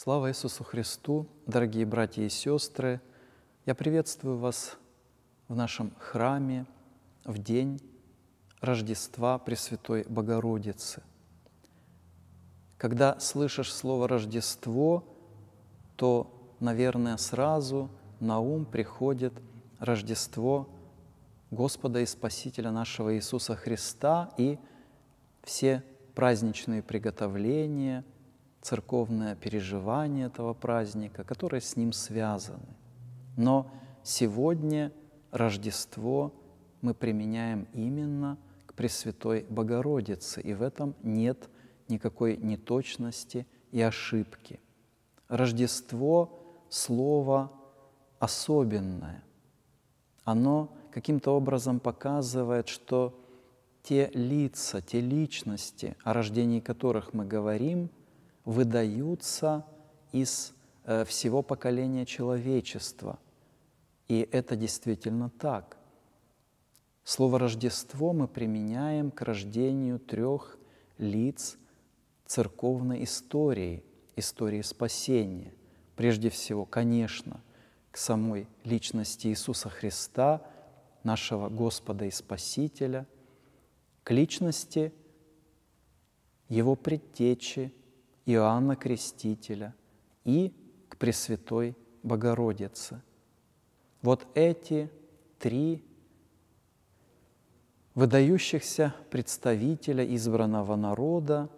Слава Иисусу Христу! Дорогие братья и сестры! Я приветствую вас в нашем храме в день Рождества Пресвятой Богородицы. Когда слышишь слово «Рождество», то, наверное, сразу на ум приходит Рождество Господа и Спасителя нашего Иисуса Христа и все праздничные приготовления – церковное переживание этого праздника, которые с ним связаны. Но сегодня Рождество мы применяем именно к Пресвятой Богородице, и в этом нет никакой неточности и ошибки. Рождество – слово особенное. Оно каким-то образом показывает, что те лица, те личности, о рождении которых мы говорим – выдаются из э, всего поколения человечества. И это действительно так. Слово «Рождество» мы применяем к рождению трех лиц церковной истории, истории спасения. Прежде всего, конечно, к самой личности Иисуса Христа, нашего Господа и Спасителя, к личности Его предтечи – Иоанна Крестителя и к Пресвятой Богородице. Вот эти три выдающихся представителя избранного народа,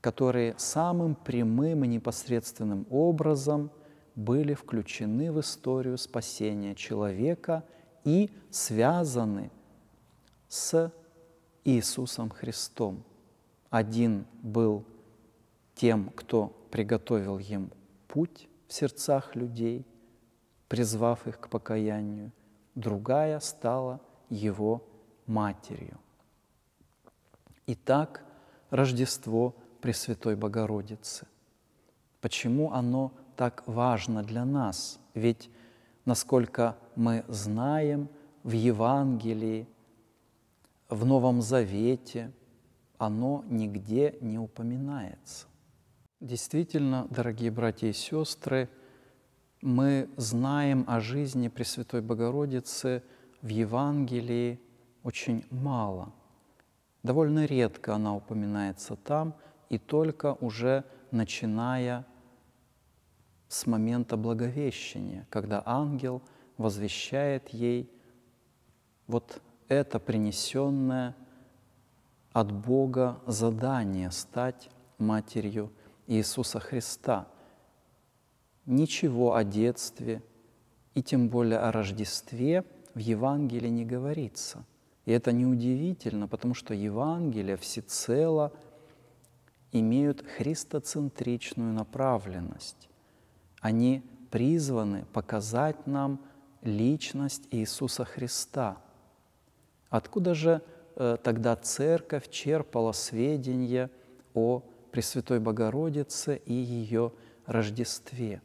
которые самым прямым и непосредственным образом были включены в историю спасения человека и связаны с Иисусом Христом. Один был тем, кто приготовил им путь в сердцах людей, призвав их к покаянию, другая стала его матерью. Итак, Рождество Пресвятой Богородицы. Почему оно так важно для нас? Ведь, насколько мы знаем, в Евангелии, в Новом Завете оно нигде не упоминается. Действительно, дорогие братья и сестры, мы знаем о жизни Пресвятой Богородицы в Евангелии очень мало. Довольно редко она упоминается там, и только уже начиная с момента Благовещения, когда ангел возвещает ей вот это принесенное от Бога задание стать матерью Иисуса Христа. Ничего о детстве и тем более о Рождестве в Евангелии не говорится. И это неудивительно, потому что Евангелия всецело имеют христоцентричную направленность. Они призваны показать нам личность Иисуса Христа. Откуда же э, тогда церковь черпала сведения о Пресвятой Богородице и ее Рождестве.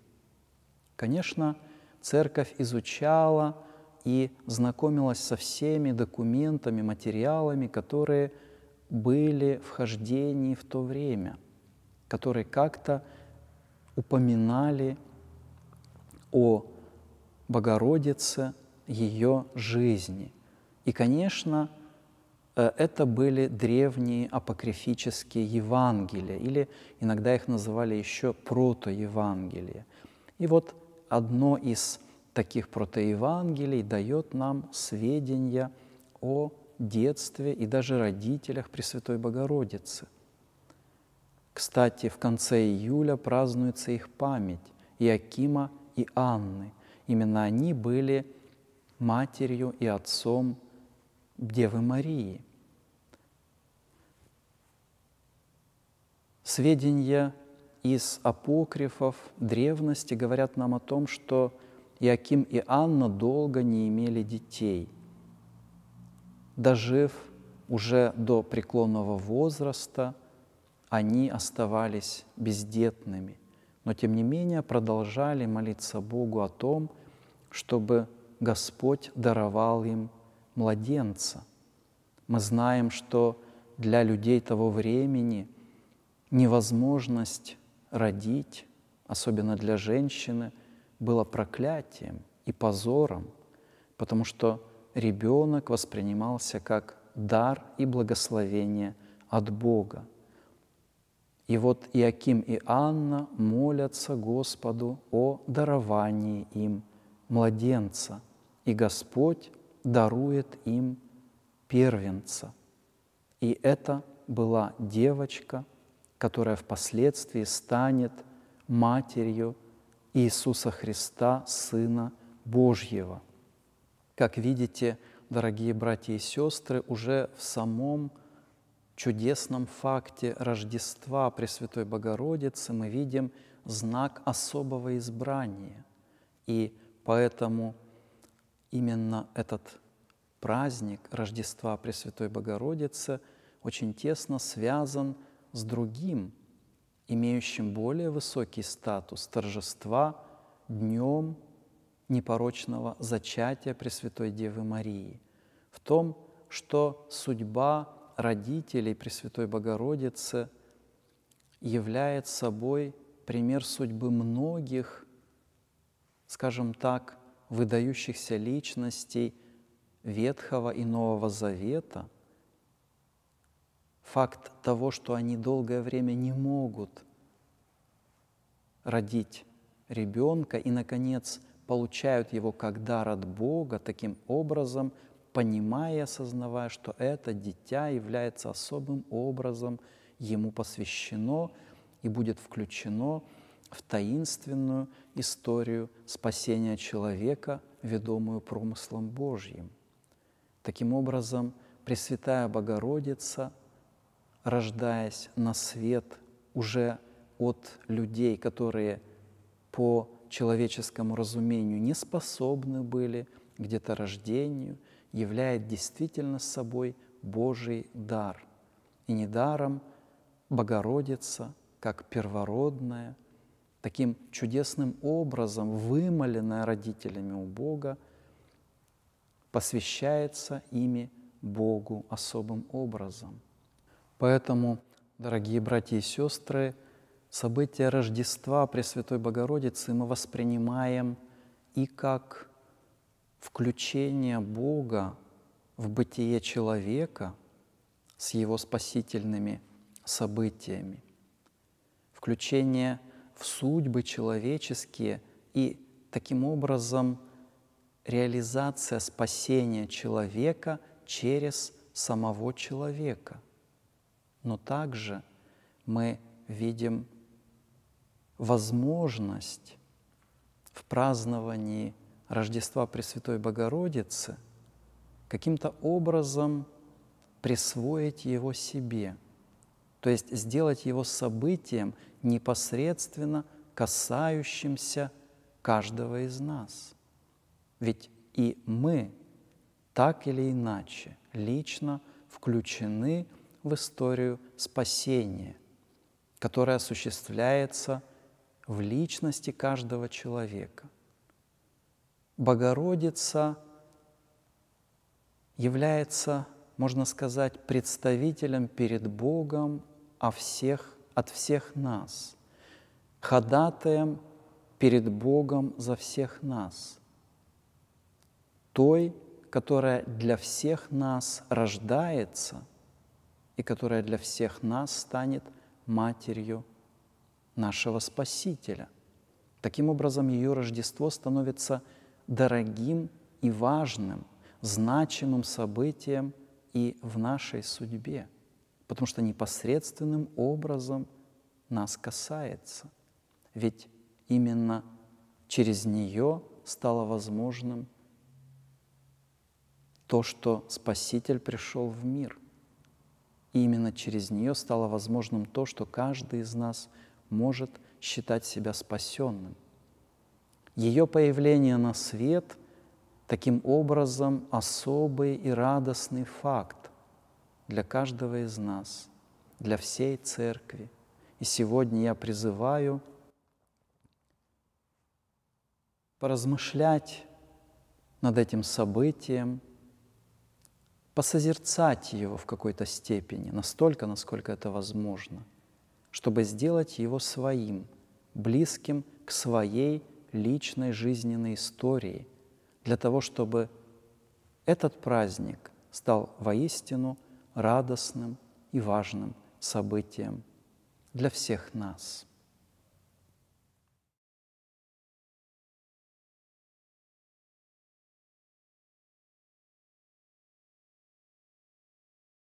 Конечно, церковь изучала и знакомилась со всеми документами, материалами, которые были в хождении в то время, которые как-то упоминали о Богородице, ее жизни. И, конечно, Э, это были древние апокрифические Евангелия, или иногда их называли еще протоевангелия. И вот одно из таких протоевангелий дает нам сведения о детстве и даже родителях Пресвятой Богородицы. Кстати, в конце июля празднуется их память – Иакима и Анны. Именно они были матерью и отцом Девы Марии – Сведения из апокрифов древности говорят нам о том, что Иаким и Анна долго не имели детей. Дожив уже до преклонного возраста, они оставались бездетными, но тем не менее продолжали молиться Богу о том, чтобы Господь даровал им младенца. Мы знаем, что для людей того времени – невозможность родить, особенно для женщины, было проклятием и позором, потому что ребенок воспринимался как дар и благословение от Бога. И вот Иаким и Анна молятся Господу о даровании им младенца, и Господь дарует им первенца. И это была девочка – которая впоследствии станет матерью Иисуса Христа, Сына Божьего. Как видите, дорогие братья и сестры, уже в самом чудесном факте Рождества Пресвятой Богородицы мы видим знак особого избрания. И поэтому именно этот праздник Рождества Пресвятой Богородицы очень тесно связан с другим, имеющим более высокий статус торжества днем непорочного зачатия Пресвятой Девы Марии, в том, что судьба родителей Пресвятой Богородицы является собой пример судьбы многих, скажем так, выдающихся личностей Ветхого и Нового Завета – факт того, что они долгое время не могут родить ребенка и, наконец, получают его как дар от Бога, таким образом, понимая, и осознавая, что это дитя является особым образом, ему посвящено и будет включено в таинственную историю спасения человека, ведомую промыслом Божьим. Таким образом, Пресвятая Богородица – рождаясь на свет уже от людей, которые по человеческому разумению не способны были где-то рождению, являет действительно собой Божий дар. И недаром Богородица, как первородная, таким чудесным образом, вымоленная родителями у Бога, посвящается ими Богу особым образом – Поэтому, дорогие братья и сестры, события Рождества Пресвятой Богородицы мы воспринимаем и как включение Бога в бытие человека с его спасительными событиями, включение в судьбы человеческие и таким образом реализация спасения человека через самого человека – но также мы видим возможность в праздновании Рождества Пресвятой Богородицы каким-то образом присвоить его себе, то есть сделать его событием, непосредственно касающимся каждого из нас. Ведь и мы так или иначе лично включены в историю спасения, которая осуществляется в личности каждого человека. Богородица является, можно сказать, представителем перед Богом о всех, от всех нас, ходатаем перед Богом за всех нас, той, которая для всех нас рождается – и которая для всех нас станет матерью нашего Спасителя. Таким образом, ее Рождество становится дорогим и важным, значимым событием и в нашей судьбе, потому что непосредственным образом нас касается. Ведь именно через нее стало возможным то, что Спаситель пришел в мир – и именно через нее стало возможным то, что каждый из нас может считать себя спасенным. Ее появление на свет таким образом особый и радостный факт для каждого из нас, для всей церкви. И сегодня я призываю поразмышлять над этим событием – посозерцать его в какой-то степени, настолько, насколько это возможно, чтобы сделать его своим, близким к своей личной жизненной истории, для того, чтобы этот праздник стал воистину радостным и важным событием для всех нас.